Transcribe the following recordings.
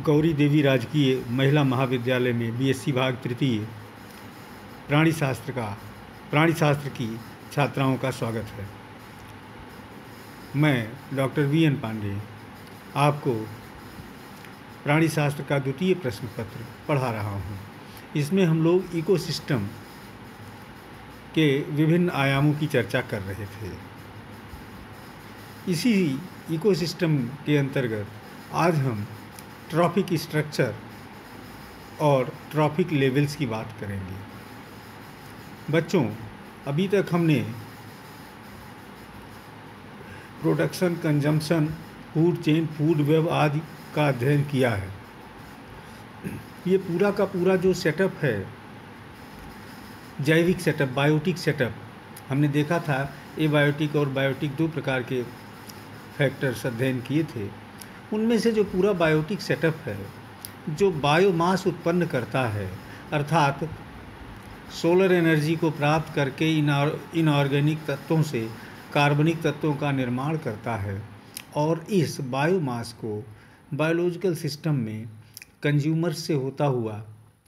गौरी देवी राजकीय महिला महाविद्यालय में बीएससी भाग तृतीय प्राणी शास्त्र का प्राणी शास्त्र की छात्राओं का स्वागत है मैं डॉक्टर वी एन पांडे आपको प्राणी शास्त्र का द्वितीय प्रश्न पत्र पढ़ा रहा हूँ इसमें हम लोग इकोसिस्टम के विभिन्न आयामों की चर्चा कर रहे थे इसी इकोसिस्टम के अंतर्गत आज हम ट्रॉफिक स्ट्रक्चर और ट्रॉफिक लेवल्स की बात करेंगे बच्चों अभी तक हमने production consumption food chain food web आदि का अध्ययन किया है ये पूरा का पूरा जो सेटअप है जैविक सेटअप बायोटिक सेटअप हमने देखा था एबायोटिक और बायोटिक दो प्रकार के फैक्टर्स अध्ययन किए थे उनमें से जो पूरा बायोटिक सेटअप है जो बायोमास उत्पन्न करता है अर्थात सोलर एनर्जी को प्राप्त करके इन इनऑर्गेनिक तत्वों से कार्बनिक तत्वों का निर्माण करता है और इस बायोमास को बायोलॉजिकल सिस्टम में कंज्यूमर से होता हुआ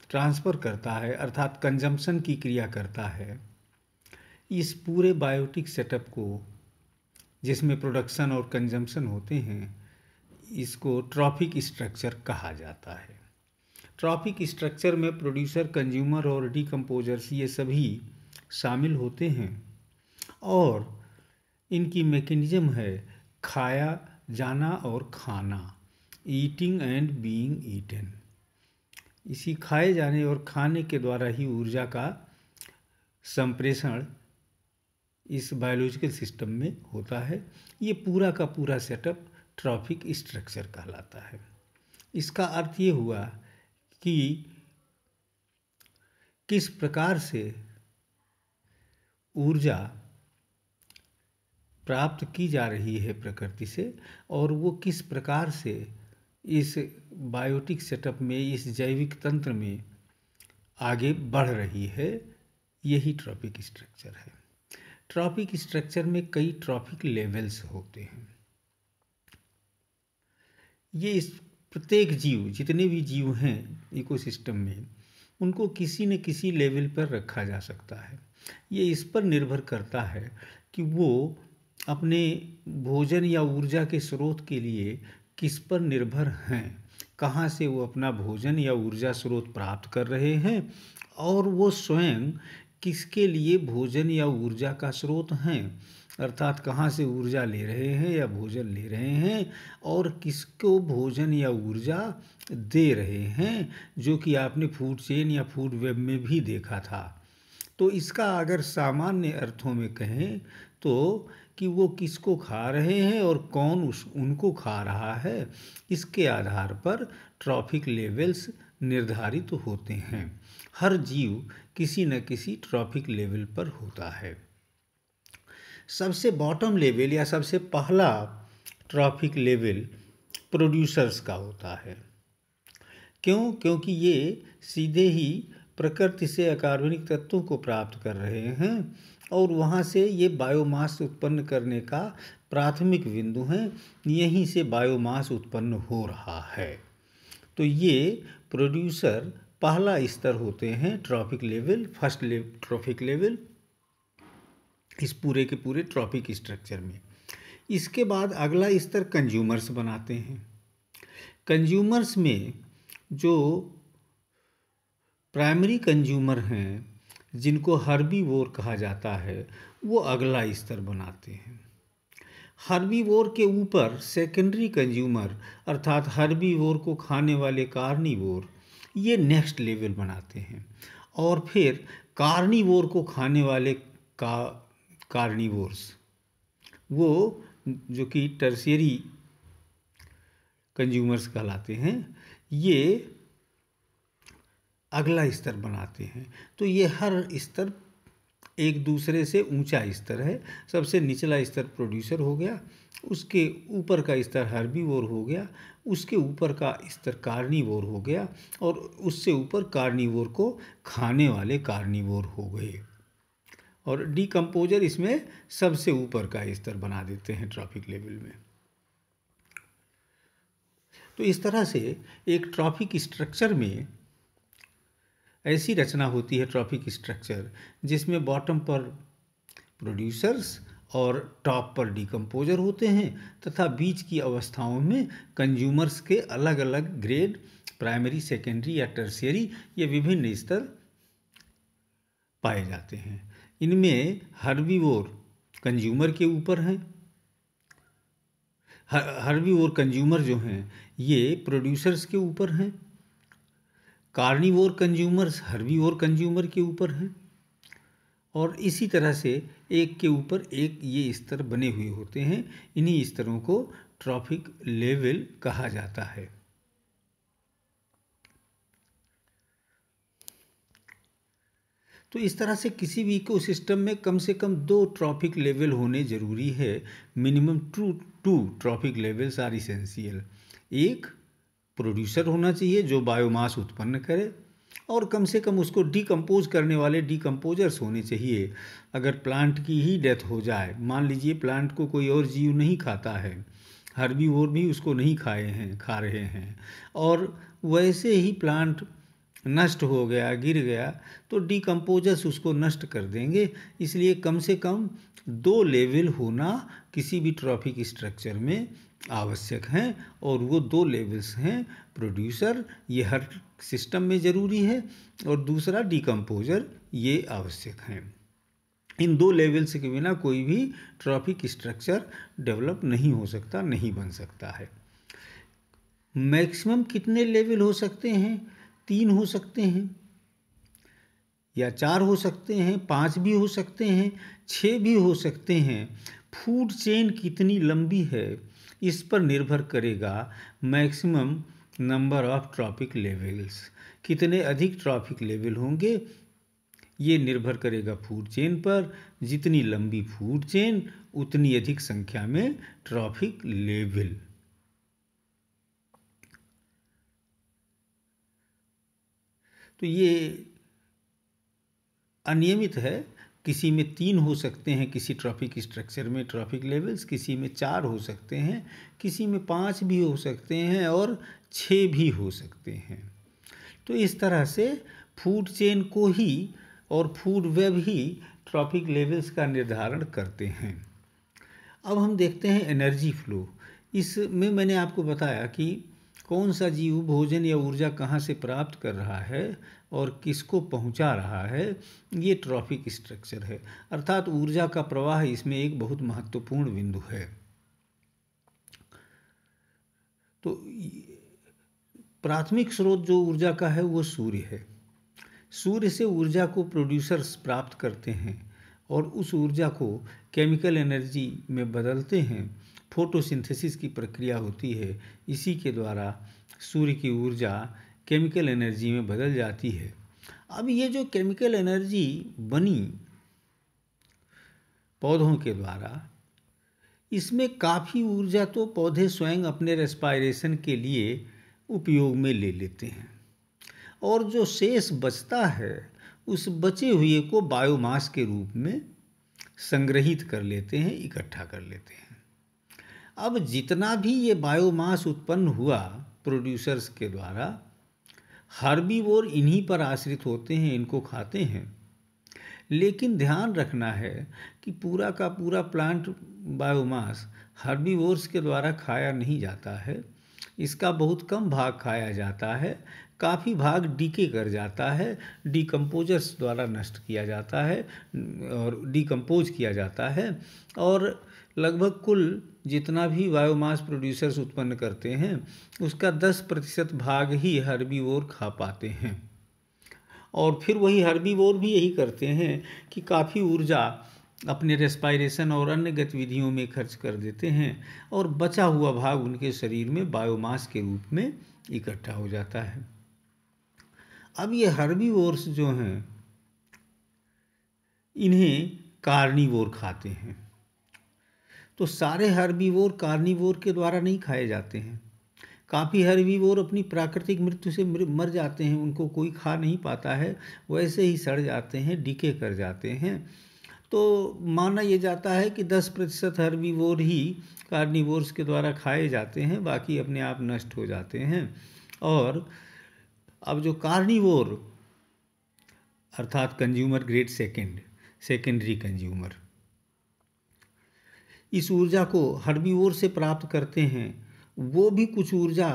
ट्रांसफ़र करता है अर्थात कंजम्पशन की क्रिया करता है इस पूरे बायोटिक सेटअप को जिसमें प्रोडक्शन और कंजम्पशन होते हैं इसको ट्रॉफिक स्ट्रक्चर कहा जाता है ट्रॉफिक स्ट्रक्चर में प्रोड्यूसर कंज्यूमर और डिकम्पोजर्स ये सभी शामिल होते हैं और इनकी मेकनिज़म है खाया जाना और खाना ईटिंग एंड बीइंग ईटन इसी खाए जाने और खाने के द्वारा ही ऊर्जा का संप्रेषण इस बायोलॉजिकल सिस्टम में होता है ये पूरा का पूरा सेटअप ट्रॉफिक स्ट्रक्चर कहलाता है इसका अर्थ ये हुआ कि किस प्रकार से ऊर्जा प्राप्त की जा रही है प्रकृति से और वो किस प्रकार से इस बायोटिक सेटअप में इस जैविक तंत्र में आगे बढ़ रही है यही ट्रॉपिक स्ट्रक्चर है ट्रॉपिक स्ट्रक्चर में कई ट्रॉपिक लेवल्स होते हैं ये इस प्रत्येक जीव जितने भी जीव हैं इकोसिस्टम में उनको किसी न किसी लेवल पर रखा जा सकता है ये इस पर निर्भर करता है कि वो अपने भोजन या ऊर्जा के स्रोत के लिए किस पर निर्भर हैं कहाँ से वो अपना भोजन या ऊर्जा स्रोत प्राप्त कर रहे हैं और वो स्वयं किसके लिए भोजन या ऊर्जा का स्रोत हैं अर्थात कहाँ से ऊर्जा ले रहे हैं या भोजन ले रहे हैं और किसको भोजन या ऊर्जा दे रहे हैं जो कि आपने फूड चेन या फूड वेब में भी देखा था तो इसका अगर सामान्य अर्थों में कहें तो कि वो किसको खा रहे हैं और कौन उस उनको खा रहा है इसके आधार पर ट्रॉफिक लेवल्स निर्धारित होते हैं हर जीव किसी न किसी ट्रॉफिक लेवल पर होता है सबसे बॉटम लेवल या सबसे पहला ट्रैफिक लेवल प्रोड्यूसर्स का होता है क्यों क्योंकि ये सीधे ही प्रकृति से अकार्बनिक तत्वों को प्राप्त कर रहे हैं और वहाँ से ये बायोमास उत्पन्न करने का प्राथमिक बिंदु है यहीं से बायोमास उत्पन्न हो रहा है तो ये प्रोड्यूसर पहला स्तर होते हैं ट्रॉफिक लेवल फर्स्ट ले ट्रॉफिक लेवल इस पूरे के पूरे ट्रॉपिक स्ट्रक्चर में इसके बाद अगला स्तर कंज्यूमर्स बनाते हैं कंज्यूमर्स में जो प्राइमरी कंज्यूमर हैं जिनको वोर कहा जाता है वो अगला स्तर बनाते हैं वोर के ऊपर सेकेंडरी कंज्यूमर अर्थात वोर को खाने वाले वोर ये नेक्स्ट लेवल बनाते हैं और फिर वोर को खाने वाले का कार्निवोर्स वो जो कि टर्सियरी कंज्यूमर्स कहलाते हैं ये अगला स्तर बनाते हैं तो ये हर स्तर एक दूसरे से ऊंचा स्तर है सबसे निचला स्तर प्रोड्यूसर हो गया उसके ऊपर का स्तर हर्बीवोर हो गया उसके ऊपर का स्तर कार्निवोर हो गया और उससे ऊपर कार्निवोर को खाने वाले कार्निवोर हो गए और डीकम्पोजर इसमें सबसे ऊपर का स्तर बना देते हैं ट्रॉफिक लेवल में तो इस तरह से एक ट्रॉफिक स्ट्रक्चर में ऐसी रचना होती है ट्रॉफिक स्ट्रक्चर जिसमें बॉटम पर प्रोड्यूसर्स और टॉप पर डिकम्पोजर होते हैं तथा बीच की अवस्थाओं में कंज्यूमर्स के अलग अलग ग्रेड प्राइमरी सेकेंडरी या टर्सियरी ये विभिन्न स्तर पाए जाते हैं इनमें हर्बीवोर कंज्यूमर के ऊपर हैं हर्बीवोर कंज्यूमर जो हैं ये प्रोड्यूसर्स के ऊपर हैं कार्निवोर कंज्यूमर्स हर्बीवोर कंज्यूमर के ऊपर हैं और इसी तरह से एक के ऊपर एक ये स्तर बने हुए होते हैं इन्हीं स्तरों को ट्रॉफिक लेवल कहा जाता है तो इस तरह से किसी भी इकोसिस्टम में कम से कम दो ट्रॉफिक लेवल होने ज़रूरी है minimum two two trophic levels are essential एक प्रोड्यूसर होना चाहिए जो बायोमास उत्पन्न करे और कम से कम उसको डिकम्पोज करने वाले डिकम्पोजर्स होने चाहिए अगर प्लांट की ही डेथ हो जाए मान लीजिए प्लांट को कोई और जीव नहीं खाता है हर भी और भी उसको नहीं खाए हैं खा रहे हैं और वैसे ही प्लांट नष्ट हो गया गिर गया तो डिकम्पोजर्स उसको नष्ट कर देंगे इसलिए कम से कम दो लेवल होना किसी भी ट्रॉफिक स्ट्रक्चर में आवश्यक हैं और वो दो लेवल्स हैं प्रोड्यूसर ये हर सिस्टम में ज़रूरी है और दूसरा डिकम्पोजर ये आवश्यक हैं इन दो लेवल्स के बिना कोई भी ट्रॉफिक स्ट्रक्चर डेवलप नहीं हो सकता नहीं बन सकता है मैक्सिमम कितने लेवल हो सकते हैं तीन हो सकते हैं या चार हो सकते हैं पाँच भी हो सकते हैं छः भी हो सकते हैं फूड चेन कितनी लंबी है इस पर निर्भर करेगा maximum number of trophic levels कितने अधिक ट्रॉपिक लेवल होंगे ये निर्भर करेगा फूड चेन पर जितनी लंबी फूड चेन उतनी अधिक संख्या में ट्रॉफिक लेवल तो ये अनियमित है किसी में तीन हो सकते हैं किसी ट्रैफिक स्ट्रक्चर में ट्रैफिक लेवल्स किसी में चार हो सकते हैं किसी में पाँच भी हो सकते हैं और छः भी हो सकते हैं तो इस तरह से फूड चेन को ही और फूड वेब ही ट्रॉफिक लेवल्स का निर्धारण करते हैं अब हम देखते हैं एनर्जी फ्लो इसमें मैंने आपको बताया कि कौन सा जीव भोजन या ऊर्जा कहाँ से प्राप्त कर रहा है और किसको पहुंचा रहा है ये ट्रॉफिक स्ट्रक्चर है अर्थात ऊर्जा का प्रवाह इसमें एक बहुत महत्वपूर्ण बिंदु है तो प्राथमिक स्रोत जो ऊर्जा का है वो सूर्य है सूर्य से ऊर्जा को प्रोड्यूसर्स प्राप्त करते हैं और उस ऊर्जा को केमिकल एनर्जी में बदलते हैं फोटोसिंथेसिस की प्रक्रिया होती है इसी के द्वारा सूर्य की ऊर्जा केमिकल एनर्जी में बदल जाती है अब ये जो केमिकल एनर्जी बनी पौधों के द्वारा इसमें काफ़ी ऊर्जा तो पौधे स्वयं अपने रेस्पायरेशन के लिए उपयोग में ले लेते हैं और जो शेष बचता है उस बचे हुए को बायोमास के रूप में संग्रहित कर लेते हैं इकट्ठा कर लेते हैं अब जितना भी ये बायोमास उत्पन्न हुआ प्रोड्यूसर्स के द्वारा हार्बीवोर इन्हीं पर आश्रित होते हैं इनको खाते हैं लेकिन ध्यान रखना है कि पूरा का पूरा प्लांट बायोमास हार्बीवोर्स के द्वारा खाया नहीं जाता है इसका बहुत कम भाग खाया जाता है काफ़ी भाग डीके कर जाता है डिकम्पोजर्स द्वारा नष्ट किया जाता है और डिकम्पोज किया जाता है और लगभग कुल जितना भी बायोमास प्रोड्यूसर्स उत्पन्न करते हैं उसका 10 प्रतिशत भाग ही हर्बीवोर खा पाते हैं और फिर वही हर्बीवोर भी यही करते हैं कि काफ़ी ऊर्जा अपने रेस्पायरेशन और अन्य गतिविधियों में खर्च कर देते हैं और बचा हुआ भाग उनके शरीर में बायोमास के रूप में इकट्ठा हो जाता है अब ये हर्बीवोर्स जो हैं इन्हें कार्निवोर खाते हैं तो सारे हर्बीवोर कार्निवोर के द्वारा नहीं खाए जाते हैं काफ़ी हर्बीवोर अपनी प्राकृतिक मृत्यु से मर जाते हैं उनको कोई खा नहीं पाता है वैसे ही सड़ जाते हैं डीके कर जाते हैं तो माना यह जाता है कि 10 प्रतिशत हर्बीवोर ही कार्निवोर्स के द्वारा खाए जाते हैं बाकी अपने आप नष्ट हो जाते हैं और अब जो कार्निवोर अर्थात consumer grade second secondary consumer इस ऊर्जा को हर्बीवोर से प्राप्त करते हैं वो भी कुछ ऊर्जा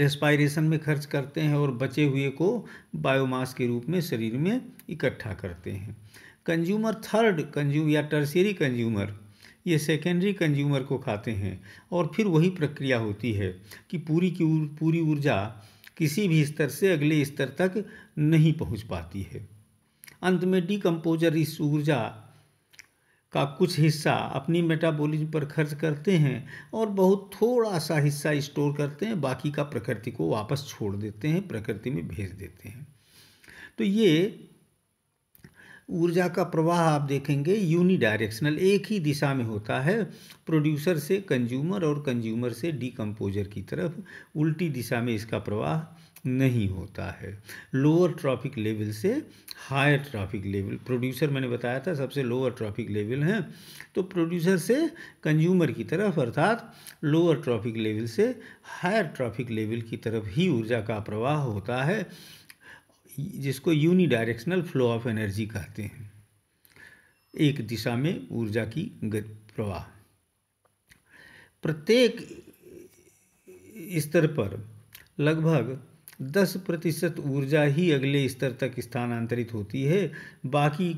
रेस्पायरेशन में खर्च करते हैं और बचे हुए को बायोमास के रूप में शरीर में इकट्ठा करते हैं कंज्यूमर थर्ड कंज्यूम या टर्सियरी कंज्यूमर ये सेकेंडरी कंज्यूमर को खाते हैं और फिर वही प्रक्रिया होती है कि पूरी की पूरी ऊर्जा किसी भी स्तर से अगले स्तर तक नहीं पहुंच पाती है अंत में डिकम्पोजर इस ऊर्जा का कुछ हिस्सा अपनी मेटाबॉलिज्म पर खर्च करते हैं और बहुत थोड़ा सा हिस्सा स्टोर करते हैं बाकी का प्रकृति को वापस छोड़ देते हैं प्रकृति में भेज देते हैं तो ये ऊर्जा का प्रवाह आप देखेंगे यूनी डायरेक्शनल एक ही दिशा में होता है प्रोड्यूसर से कंज्यूमर और कंज्यूमर से डीकम्पोजर की तरफ उल्टी दिशा में इसका प्रवाह नहीं होता है लोअर ट्रॉफिक लेवल से हायर ट्रॉफिक लेवल प्रोड्यूसर मैंने बताया था सबसे लोअर ट्रॉफिक लेवल हैं तो प्रोड्यूसर से कंज्यूमर की तरफ अर्थात लोअर ट्रॉफिक लेवल से हायर ट्रॉफिक लेवल की तरफ ही ऊर्जा का प्रवाह होता है जिसको unidirectional flow of energy कहते हैं एक दिशा में ऊर्जा की प्रवाह प्रत्येक स्तर पर लगभग दस प्रतिशत ऊर्जा ही अगले स्तर तक स्थानांतरित होती है बाकी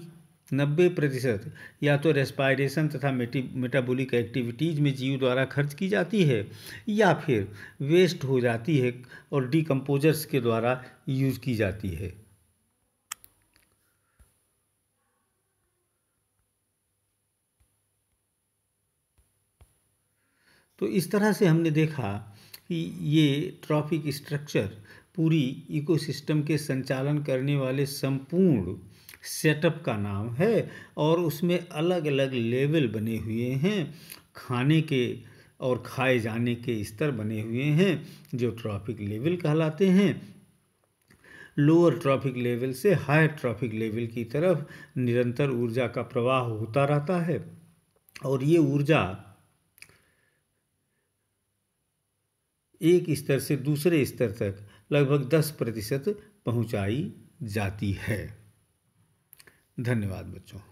नब्बे प्रतिशत या तो रेस्पायरेशन तथा मेटाबॉलिक एक्टिविटीज़ में जीव द्वारा खर्च की जाती है या फिर वेस्ट हो जाती है और डिकम्पोजर्स के द्वारा यूज की जाती है तो इस तरह से हमने देखा कि ये ट्रॉफिक स्ट्रक्चर पूरी इकोसिस्टम के संचालन करने वाले संपूर्ण सेटअप का नाम है और उसमें अलग अलग लेवल बने हुए हैं खाने के और खाए जाने के स्तर बने हुए हैं जो ट्रॉफिक लेवल कहलाते हैं लोअर ट्रॉफिक लेवल से हायर ट्रॉफिक लेवल की तरफ निरंतर ऊर्जा का प्रवाह होता रहता है और ये ऊर्जा एक स्तर से दूसरे स्तर तक लगभग 10 प्रतिशत पहुँचाई जाती है धन्यवाद बच्चों